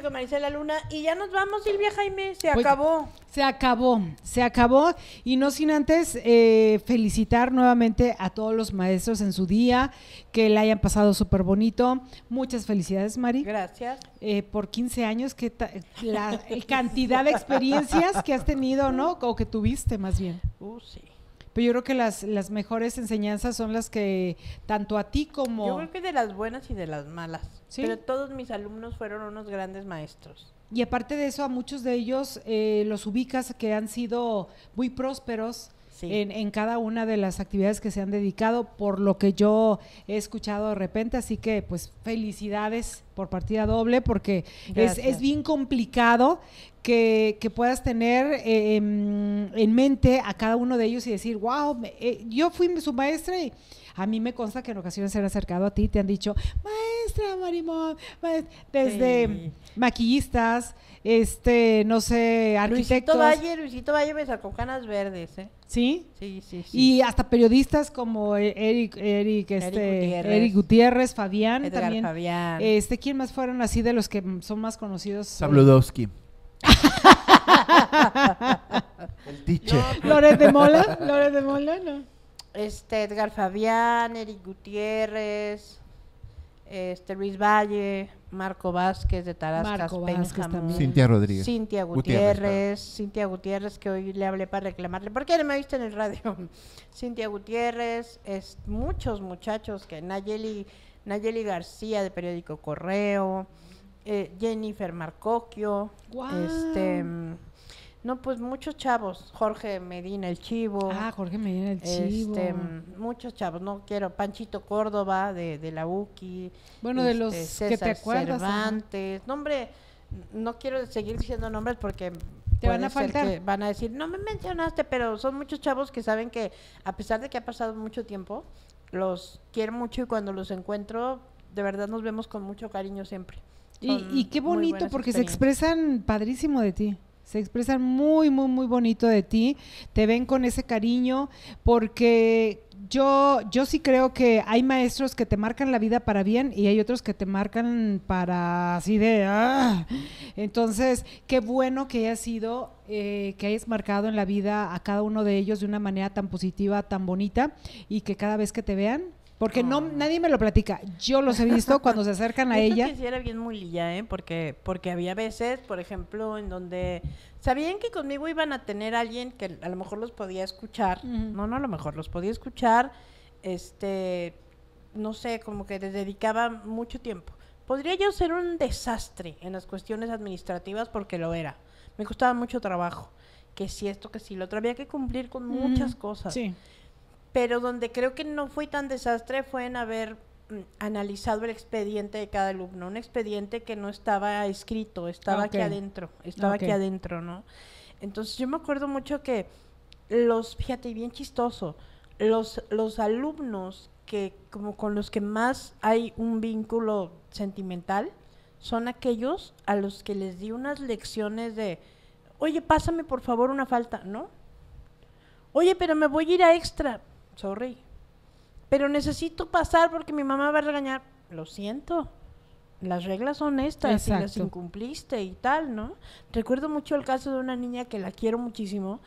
con Maricela Luna y ya nos vamos Silvia Jaime, se pues, acabó. Se acabó, se acabó y no sin antes eh, felicitar nuevamente a todos los maestros en su día, que la hayan pasado súper bonito. Muchas felicidades Mari. Gracias. Eh, por 15 años, que la cantidad de experiencias que has tenido, ¿no? O que tuviste más bien. Uh, sí pero yo creo que las, las mejores enseñanzas son las que tanto a ti como... Yo creo que de las buenas y de las malas. Pero todos mis alumnos fueron unos grandes maestros. Y aparte de eso, a muchos de ellos eh, los ubicas que han sido muy prósperos, en, en, cada una de las actividades que se han dedicado, por lo que yo he escuchado de repente. Así que, pues, felicidades por partida doble, porque es, bien complicado que, puedas tener eh, em, en, mente a cada uno de ellos y decir, wow, eh, yo fui su maestra y a mí me consta que en ocasiones se han acercado a ti y te han dicho, maestra Marimón, desde maquillistas, este, no sé, arquitectos. Luisito Valle, Luisito Valle me sacó canas verdes, ¿eh? ¿Sí? Sí, sí, sí. Y hasta periodistas como e-, Eric, Eric, este, Eric Gutiérrez. Fabián también. Fabián. Este, ¿quién más fueron así de los que son más conocidos? Sabludowski. El tiche. Pues. Lores de Mola, Lores de Mola, no este Edgar Fabián, Eric Gutiérrez, este Luis Valle, Marco Vázquez de Tarascas, Cintia Rodríguez, Cintia Gutiérrez, Cintia Gutiérrez que hoy le hablé para reclamarle, ¿por qué no me viste en el radio? Cintia Gutiérrez, es muchos muchachos que Nayeli, Nayeli García de periódico Correo, eh, Jennifer Marcoquio, este mm, no, pues muchos chavos, Jorge Medina el Chivo. Ah, Jorge Medina el este, Chivo. muchos chavos, no quiero, Panchito Córdoba de, la UKI Bueno, de los este, que te acuerdas. Cervantes. No, hombre, no quiero seguir diciendo nombres porque te van a faltar. van a decir, no me mencionaste, pero son muchos chavos que saben que a pesar de que ha pasado mucho tiempo, los quiero mucho y cuando los encuentro, de verdad nos vemos con mucho cariño siempre. y, y qué bonito porque se expresan padrísimo de ti se expresan muy, muy, muy bonito de ti, te ven con ese cariño, porque yo, yo sí creo que hay maestros que te marcan la vida para bien y hay otros que te marcan para así de... Ah". Entonces, qué bueno que haya sido, eh, que hayas marcado en la vida a cada uno de ellos de una manera tan positiva, tan bonita, y que cada vez que te vean, porque no nadie me lo platica. Yo los he visto cuando se acercan a ella. Que sí era bien mulilla, ¿eh? Porque porque había veces, por ejemplo, en donde sabían que conmigo iban a tener alguien que a lo mejor los podía escuchar. No, no, a lo mejor los podía escuchar. Este, no sé, como que les dedicaba mucho tiempo. Podría yo ser un desastre en las cuestiones administrativas porque lo era. Me costaba mucho trabajo. Que si esto, que si lo otro. Había que cumplir con muchas cosas. Sí pero donde creo que no fue tan desastre fue en haber mm, analizado el expediente de cada alumno, un expediente que no estaba escrito, estaba aquí adentro, estaba aquí adentro, ¿no? Entonces yo me acuerdo mucho que los, fíjate, bien chistoso, los, los alumnos que como con los que más hay un vínculo sentimental son aquellos a los que les di unas lecciones de, oye, pásame por favor una falta, ¿no? Oye, pero me voy a ir a extra sorry. Pero necesito pasar porque mi mamá va a regañar. Lo siento. Las reglas son estas y las incumpliste y tal, ¿no? Recuerdo mucho el caso de una niña que la quiero muchísimo,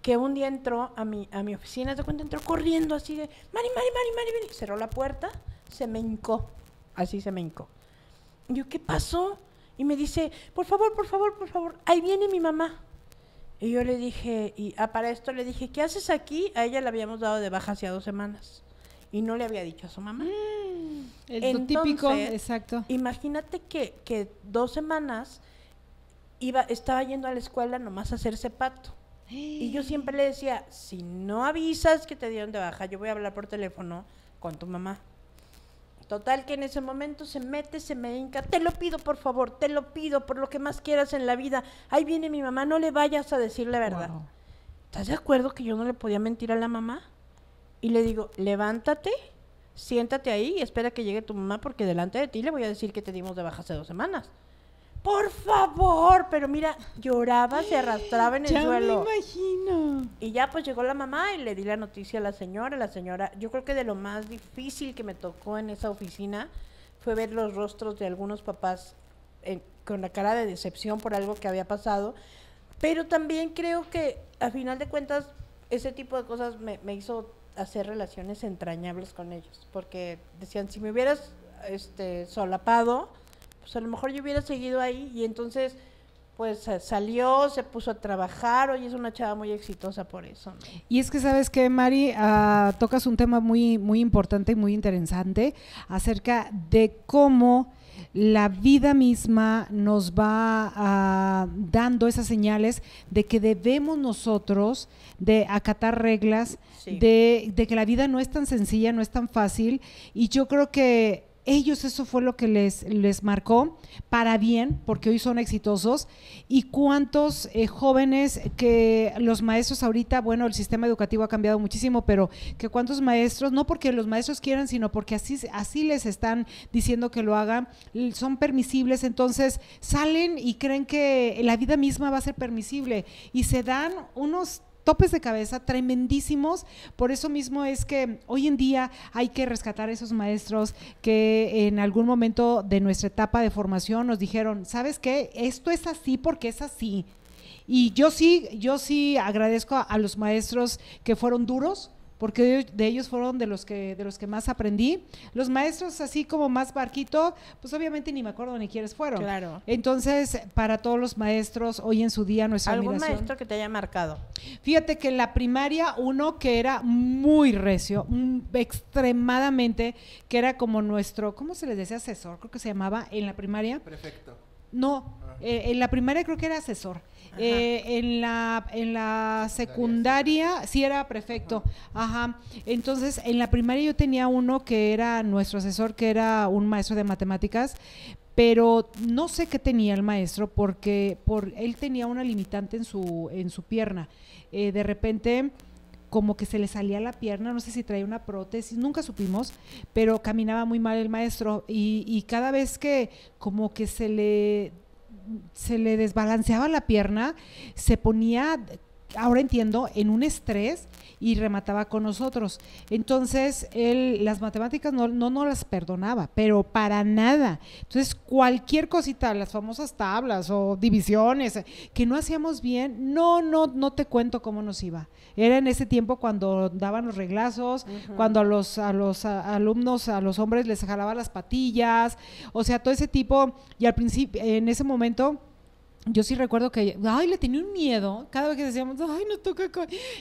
que un día entró a mi, a mi oficina, de cuenta entró corriendo así de, Mari, Mari, Mari, Mari, cerró la puerta, se me hincó, así se me hincó. yo, ¿qué pasó? Y me dice, por favor, por favor, por favor, ahí viene mi mamá. Y yo le dije, y ah, para esto le dije, ¿qué haces aquí? A ella le habíamos dado de baja hacía dos semanas y no le había dicho a su mamá. Mm, el típico, exacto. Imagínate que, que, dos semanas iba, estaba yendo a la escuela nomás a hacerse pato. Y yo siempre le decía, si no avisas que te dieron de baja, yo voy a hablar por teléfono con tu mamá. Total que en ese momento se mete, se me hinca, te lo pido por favor, te lo pido por lo que más quieras en la vida. Ahí viene mi mamá, no le vayas a decir la verdad. ¿Estás de acuerdo que yo no le podía mentir a la mamá? Y le digo, levántate, siéntate ahí y espera que llegue tu mamá porque delante de ti le voy a decir que te dimos de baja hace dos semanas por favor, pero mira, lloraba, se arrastraba en el ya suelo. me imagino. Y ya pues llegó la mamá y le di la noticia a la señora, la señora, yo creo que de lo más difícil que me tocó en esa oficina fue ver los rostros de algunos papás eh, con la cara de decepción por algo que había pasado, pero también creo que a final de cuentas ese tipo de cosas me, hizo hacer relaciones entrañables con ellos, porque decían, si me hubieras este, solapado, pues a lo mejor yo hubiera seguido ahí y entonces pues salió, se puso a trabajar, hoy es una chava muy exitosa por eso. Y es que sabes que, Mari, ah, tocas un tema muy, muy importante y muy interesante acerca de cómo la vida misma nos va ah, dando esas señales de que debemos nosotros de acatar reglas, de, de que la vida no es tan sencilla, no es tan fácil, y yo creo que ellos eso fue lo que les, les marcó para bien, porque hoy son exitosos. ¿Y cuántos eh, jóvenes que los maestros ahorita, bueno, el sistema educativo ha cambiado muchísimo, pero que cuántos maestros, no porque los maestros quieran, sino porque así, así les están diciendo que lo hagan, son permisibles, entonces salen y creen que la vida misma va a ser permisible y se dan unos topes de cabeza tremendísimos. Por eso mismo es que hoy en día hay que rescatar a esos maestros que en algún momento de nuestra etapa de formación nos dijeron, ¿sabes qué? Esto es así porque es así. Y yo sí, yo sí agradezco a los maestros que fueron duros, porque de, ellos fueron de los, que, de los que más aprendí. Los maestros así como más barquito, pues obviamente ni me acuerdo ni quiénes fueron. Claro. Entonces, para todos los maestros, hoy en su día nuestra ¿Algún maestro que te haya marcado? Fíjate que en la primaria uno que era muy recio, extremadamente, que era como nuestro, ¿cómo se les decía? Asesor, creo que se llamaba en la primaria. Perfecto no, ah. eh, en la primaria creo que era asesor. Eh, en, la, en la secundaria sí era prefecto. Ajá. Entonces, en la primaria yo tenía uno que era nuestro asesor, que era un maestro de matemáticas, pero no sé qué tenía el maestro porque por, él tenía una limitante en su, en su pierna. Eh, de repente como que se le salía la pierna, no sé si traía una prótesis, nunca supimos, pero caminaba muy mal el maestro y, cada vez que como que se le se le desbalanceaba la pierna, se ponía ahora entiendo, en un estrés y remataba con nosotros. Entonces, él, las matemáticas no, no, las perdonaba, pero para nada. Entonces, cualquier cosita, las famosas tablas o divisiones que no hacíamos bien, no, no, no te cuento cómo nos iba. Era en ese tiempo cuando daban los reglazos, cuando a los, a los alumnos, a los hombres les jalaba las patillas, o sea, todo ese tipo, y al principio, en ese momento yo sí recuerdo que, ay, le tenía un miedo cada vez que decíamos, ay, no toca,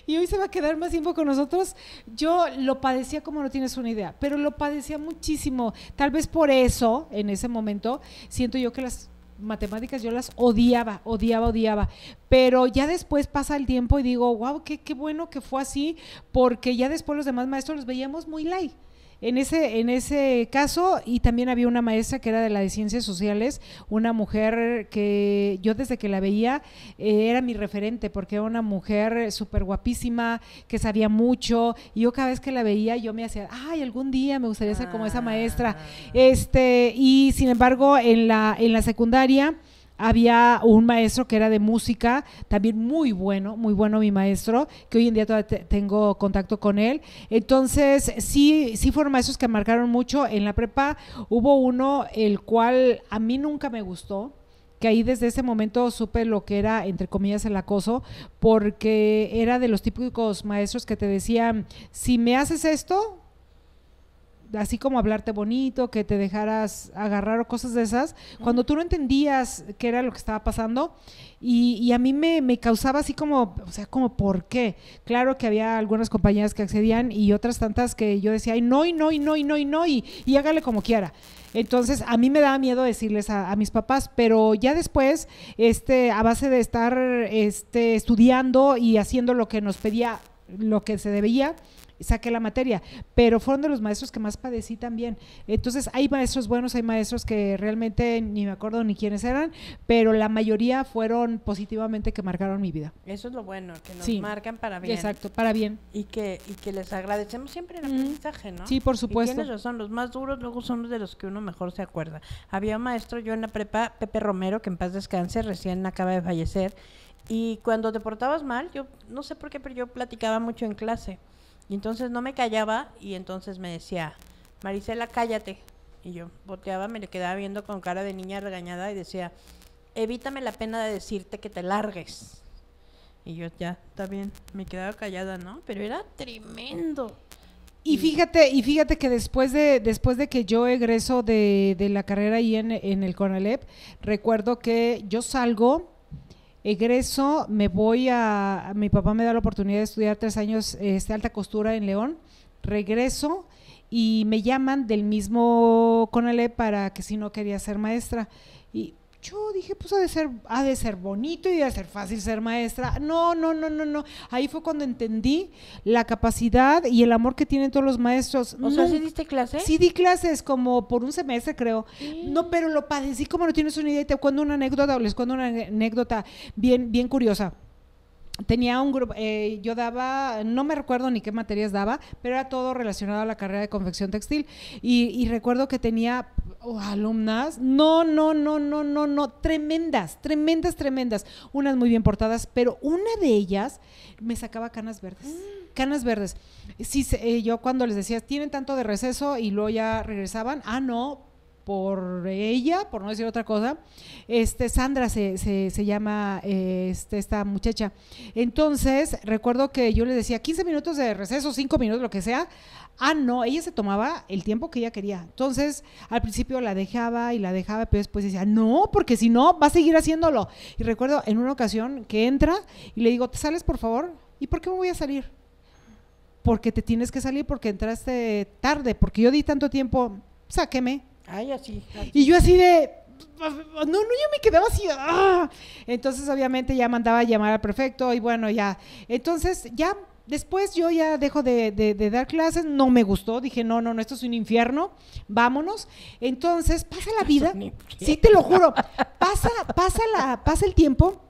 y hoy se va a quedar más tiempo con nosotros. Yo lo padecía como no tienes una idea, pero lo padecía muchísimo. Tal vez por eso, en ese momento, siento yo que las matemáticas yo las odiaba, odiaba, odiaba. Pero ya después pasa el tiempo y digo, wow, qué, bueno que fue así, porque ya después los demás maestros los veíamos muy light. En ese, en ese caso, y también había una maestra que era de la de ciencias sociales, una mujer que yo desde que la veía eh, era mi referente, porque era una mujer súper guapísima, que sabía mucho, y yo cada vez que la veía yo me hacía, ay, algún día me gustaría ser como esa maestra. Ah. Este, y sin embargo, en la, en la secundaria, había un maestro que era de música, también muy bueno, muy bueno mi maestro, que hoy en día todavía tengo contacto con él. Entonces, sí, sí fueron maestros que marcaron mucho. En la prepa hubo uno el cual a mí nunca me gustó que ahí desde ese momento supe lo que era, entre comillas, el acoso, porque era de los típicos maestros que te decían, si me haces esto, así como hablarte bonito, que te dejaras agarrar o cosas de esas, cuando tú no entendías qué era lo que estaba pasando y, a mí me, causaba así como, o sea, como por qué. Claro que había algunas compañías que accedían y otras tantas que yo decía, ay, no, y no, y no, y no, y no, y, hágale como quiera. Entonces, a mí me daba miedo decirles a, mis papás, pero ya después, este, a base de estar este, estudiando y haciendo lo que nos pedía, lo que se debía, saqué la materia, pero fueron de los maestros que más padecí también. Entonces, hay maestros buenos, hay maestros que realmente ni me acuerdo ni quiénes eran, pero la mayoría fueron positivamente que marcaron mi vida. Eso es lo bueno, que nos marcan para bien. Exacto, para bien. Y que, y que les agradecemos siempre el aprendizaje, ¿no? Sí, por supuesto. Y tienes los más duros luego son los de los que uno mejor se acuerda. Había un maestro, yo en la prepa, Pepe Romero, que en paz descanse, recién acaba de fallecer, y cuando te portabas mal, yo no sé por qué, pero yo platicaba mucho en clase. Y entonces no me callaba y entonces me decía, Marisela, cállate. Y yo boteaba, me le quedaba viendo con cara de niña regañada y decía, evítame la pena de decirte que te largues. Y yo ya, está bien, me quedaba callada, ¿no? Pero era tremendo. Y fíjate, y fíjate que después de, después de que yo egreso de, la carrera ahí en, en el CONALEP, recuerdo que yo salgo egreso, me voy a, mi papá me da la oportunidad de estudiar tres años de este, alta costura en León, regreso y me llaman del mismo Conale para que si no quería ser maestra. Y yo dije, pues ha de ser, ha de ser bonito y ha de ser fácil ser maestra. No, no, no, no, no. Ahí fue cuando entendí la capacidad y el amor que tienen todos los maestros. O sea, ¿sí diste clases? Sí di clases como por un semestre, creo. No, pero lo padecí como no tienes una idea. Y te cuento una anécdota, les cuento una anécdota bien, bien curiosa tenía un grupo, eh, yo daba, no me recuerdo ni qué materias daba, pero era todo relacionado a la carrera de confección textil. Y, recuerdo que tenía oh, alumnas, no, no, no, no, no, no, tremendas, tremendas, tremendas. Unas muy bien portadas, pero una de ellas me sacaba canas verdes. Mm. Canas verdes. Sí, eh, yo cuando les decía, tienen tanto de receso y luego ya regresaban, ah, no, por ella, por no decir otra cosa. Este, Sandra se, llama este, esta muchacha. Entonces, recuerdo que yo le decía 15 minutos de receso, 5 minutos, lo que sea. Ah, no, ella se tomaba el tiempo que ella quería. Entonces, al principio la dejaba y la dejaba, pero después decía, no, porque si no, va a seguir haciéndolo. Y recuerdo en una ocasión que entra y le digo, ¿te sales por favor? ¿Y por qué me voy a salir? Porque te tienes que salir porque entraste tarde, porque yo di tanto tiempo, sáqueme. Y yo así de, pues, no, no, yo me quedaba así. Ah". Entonces, obviamente, ya mandaba a llamar al prefecto y bueno, ya. Entonces, ya después yo ya dejo de, dar clases, no me gustó, dije, no, no, no, esto es un infierno, vámonos. Entonces, pasa la vida, sí, te lo juro, pasa, pasa, la, pasa el tiempo,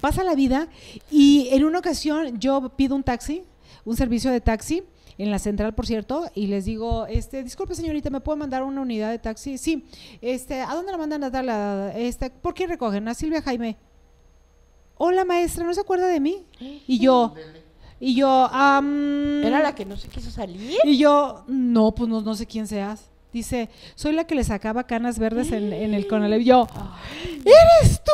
pasa la vida y en una ocasión yo pido un taxi, un servicio de taxi en la central, por cierto, y les digo, este, disculpe señorita, ¿me puede mandar una unidad de taxi? Sí, este, ¿a dónde la mandan a Este, ¿Por qué recogen? A Silvia Jaime. Hola maestra, ¿no se acuerda de mí? Y yo... Y yo, ¿Era la que no se quiso salir? Y yo, no, pues no, sé quién seas. Dice, soy la que le sacaba canas verdes en, en el Conalep. Yo, ¿eres tú?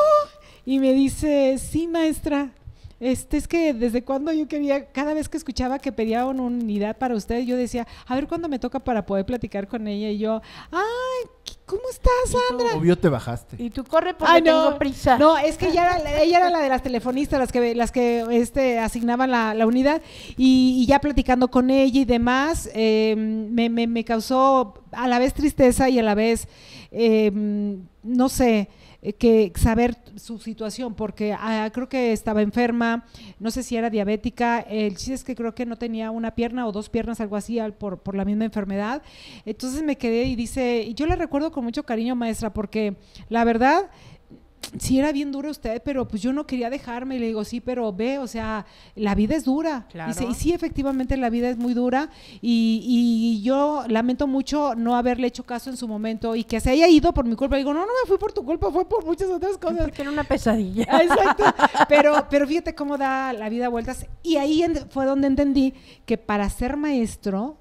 Y me dice, sí, maestra este, es que desde cuando yo quería, cada vez que escuchaba que pedía una unidad para usted, yo decía, a ver cuándo me toca para poder platicar con ella. Y yo, ay, ¿cómo estás, Sandra? Obvio te bajaste. Y tú corre porque tengo prisa. No, es que ella era, ella era la de las telefonistas, las que, las que este, asignaban la, la unidad. Y, ya platicando con ella y demás, em, me, me, causó a la vez tristeza y a la vez, em, no sé, eh, que saber su situación, porque ah, creo que estaba enferma, no sé si era diabética, el chiste es que creo que no tenía una pierna o dos piernas, algo así, por, por, la misma enfermedad. Entonces me quedé y dice, y yo la recuerdo con mucho cariño, maestra, porque la verdad sí era bien duro usted, pero pues yo no quería dejarme. Y le digo, sí, pero ve, o sea, la vida es dura. y sí, efectivamente la vida es muy dura. Y, yo lamento mucho no haberle hecho caso en su momento y que se haya ido por mi culpa. Y digo, no, no me fui por tu culpa, fue por muchas otras cosas. Porque una pesadilla. Ah, exacto. Pero, pero fíjate cómo da la vida vueltas. Y ahí fue donde entendí que para ser maestro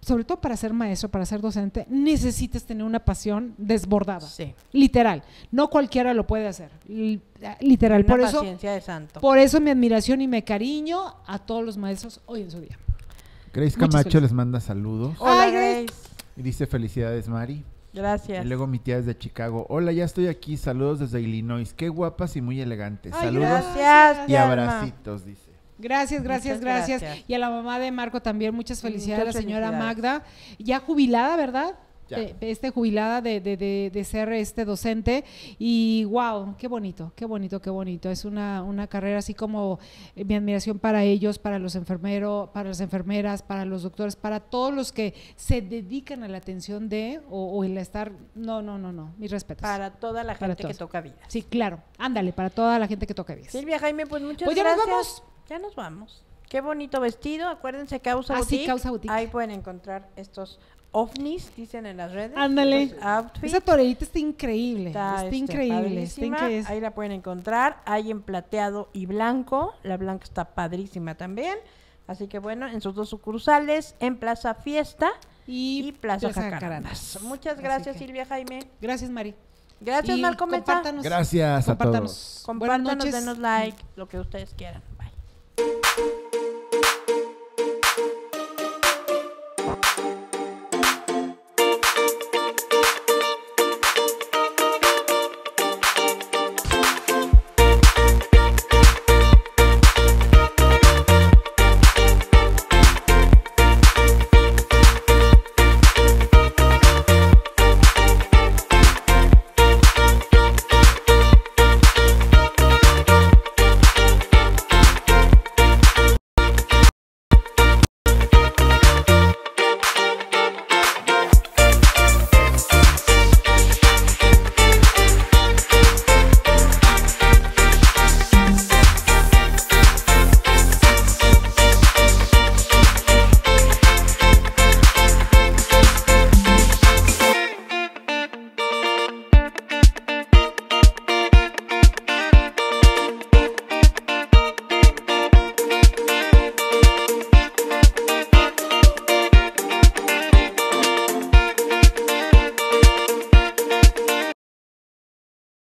sobre todo para ser maestro, para ser docente, necesitas tener una pasión desbordada. Sí. Literal. No cualquiera lo puede hacer. literal. por eso, Por eso mi admiración y mi cariño a todos los maestros hoy en su día. Grace Camacho les manda saludos. Hola, Grace. Y dice felicidades, Mari. Gracias. Y luego mi tía desde de Chicago. Hola, ya estoy aquí. Saludos desde Illinois. Qué guapas y muy elegantes. saludos. Gracias, y abracitos, dice. Gracias, gracias, gracias, Y a la mamá de Marco también, muchas felicidades, muchas felicidades. a la señora Magda, ya jubilada, ¿verdad? Eh, este jubilada de, ser este docente y wow, qué bonito, qué bonito, qué bonito. Es una, una carrera así como eh, mi admiración para ellos, para los enfermeros, para las enfermeras, para los doctores, para todos los que se dedican a la atención de o, el estar, no, no, no, no, mis respetos. Para toda la gente que toca vida. Sí, claro, ándale, para toda la gente que toca vida. Silvia Jaime, pues muchas gracias. Pues ya nos vamos. Ya nos vamos. Qué bonito vestido. Acuérdense, Causa ah, Causa Boutique. Ahí pueden encontrar estos ovnis, dicen en las redes. Ándale. Pues, Esa torerita está increíble. Está, este, increíble, Ahí la pueden encontrar. Hay en plateado y blanco. La blanca está padrísima también. Así que bueno, en sus dos sucursales, en Plaza Fiesta y, Plaza, Jacarandas. Muchas gracias, Silvia Jaime. Gracias, Mari. Gracias, Malcometa. gracias a todos. Compártanos, denos like, lo que ustedes quieran. Bye.